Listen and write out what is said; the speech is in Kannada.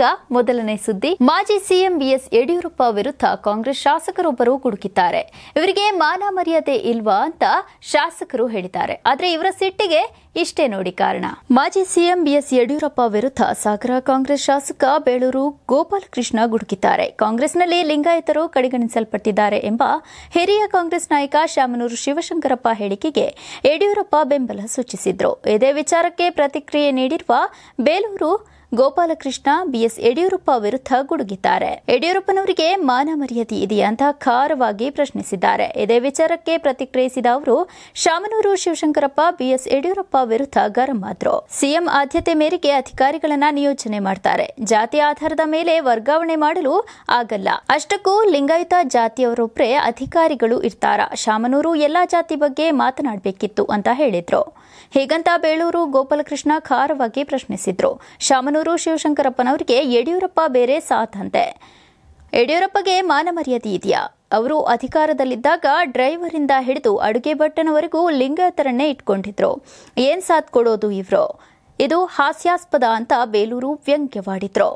ಈಗ ಮೊದಲನೇ ಸುದ್ದಿ ಮಾಜಿ ಸಿಎಂ ಬಿಎಸ್ ಯಡಿಯೂರಪ್ಪ ವಿರುದ್ಧ ಕಾಂಗ್ರೆಸ್ ಶಾಸಕರೊಬ್ಬರು ಗುಡುಕಿದ್ದಾರೆ ಇವರಿಗೆ ಮಾನ ಮರ್ಯಾದೆ ಇಲ್ವಾ ಅಂತ ಶಾಸಕರು ಹೇಳಿದ್ದಾರೆ ಆದರೆ ಇವರ ಸಿಟ್ಟಿಗೆ ಇಷ್ಟೇ ನೋಡಿ ಕಾರಣ ಮಾಜಿ ಸಿಎಂ ಬಿಎಸ್ ಯಡಿಯೂರಪ್ಪ ವಿರುದ್ಧ ಸಾಗರ ಕಾಂಗ್ರೆಸ್ ಶಾಸಕ ಬೇಳೂರು ಗೋಪಾಲಕೃಷ್ಣ ಗುಡುಕಿದ್ದಾರೆ ಕಾಂಗ್ರೆಸ್ನಲ್ಲಿ ಲಿಂಗಾಯತರು ಕಡೆಗಣಿಸಲ್ಪಟ್ಟಿದ್ದಾರೆ ಎಂಬ ಹಿರಿಯ ಕಾಂಗ್ರೆಸ್ ನಾಯಕ ಶಾಮನೂರು ಶಿವಶಂಕರಪ್ಪ ಹೇಳಿಕೆಗೆ ಯಡಿಯೂರಪ್ಪ ಬೆಂಬಲ ಸೂಚಿಸಿದ್ರು ಇದೇ ವಿಚಾರಕ್ಕೆ ಪ್ರತಿಕ್ರಿಯೆ ನೀಡಿರುವ ಬೇಲೂರು ಗೋಪಾಲಕೃಷ್ಣ ಬಿಎಸ್ ಯಡಿಯೂರಪ್ಪ ವಿರುದ್ಧ ಗುಡುಗಿದ್ದಾರೆ ಯಡಿಯೂರಪ್ಪನವರಿಗೆ ಮಾನ ಮರ್ಯಾದೆ ಇದೆಯಾ ಅಂತ ಖಾರವಾಗಿ ಪ್ರಶ್ನಿಸಿದ್ದಾರೆ ಇದೇ ವಿಚಾರಕ್ಕೆ ಪ್ರತಿಕ್ರಿಯಿಸಿದ ಅವರು ಶಾಮನೂರು ಶಿವಶಂಕರಪ್ಪ ಬಿಎಸ್ ಯಡಿಯೂರಪ್ಪ ವಿರುದ್ಧ ಗರಂ ಆದ್ರು ಸಿಎಂ ಆದ್ಯತೆ ಮೇರೆಗೆ ಅಧಿಕಾರಿಗಳನ್ನ ನಿಯೋಜನೆ ಮಾಡ್ತಾರೆ ಜಾತಿ ಆಧಾರದ ಮೇಲೆ ವರ್ಗಾವಣೆ ಮಾಡಲು ಆಗಲ್ಲ ಅಷ್ಟಕ್ಕೂ ಲಿಂಗಾಯತ ಜಾತಿಯವರೊಬ್ಬರೇ ಅಧಿಕಾರಿಗಳು ಇರ್ತಾರ ಶಾಮನೂರು ಎಲ್ಲಾ ಜಾತಿ ಬಗ್ಗೆ ಮಾತನಾಡಬೇಕಿತ್ತು ಅಂತ ಹೇಳಿದ್ರು ಹೇಗಂತ ಬೇಳೂರು ಗೋಪಾಲಕೃಷ್ಣ ಖಾರವಾಗಿ ಪ್ರಶ್ನಿಸಿದ್ರು ಶಾಮನೂರು ಶಿವಶಂಕರಪ್ಪನವರಿಗೆ ಯಡಿಯೂರಪ್ಪ ಬೇರೆ ಅಂತೆ ಯಡಿಯೂರಪ್ಪಗೆ ಮಾನಮರ್ಯಾದೆ ಇದೆಯಾ ಅವರು ಅಧಿಕಾರದಲ್ಲಿದ್ದಾಗ ಡ್ರೈವರಿಂದ ಹಿಡಿದು ಅಡುಗೆ ಭಟ್ಟನವರೆಗೂ ಲಿಂಗತರನ್ನೇ ಇಟ್ಕೊಂಡಿದ್ರು ಏನ್ ಸಾಥ್ ಕೊಡೋದು ಇವ್ರು ಇದು ಹಾಸ್ಯಾಸ್ಪದ ಅಂತ ಬೇಲೂರು ವ್ಯಂಗ್ಯವಾಡಿದ್ರು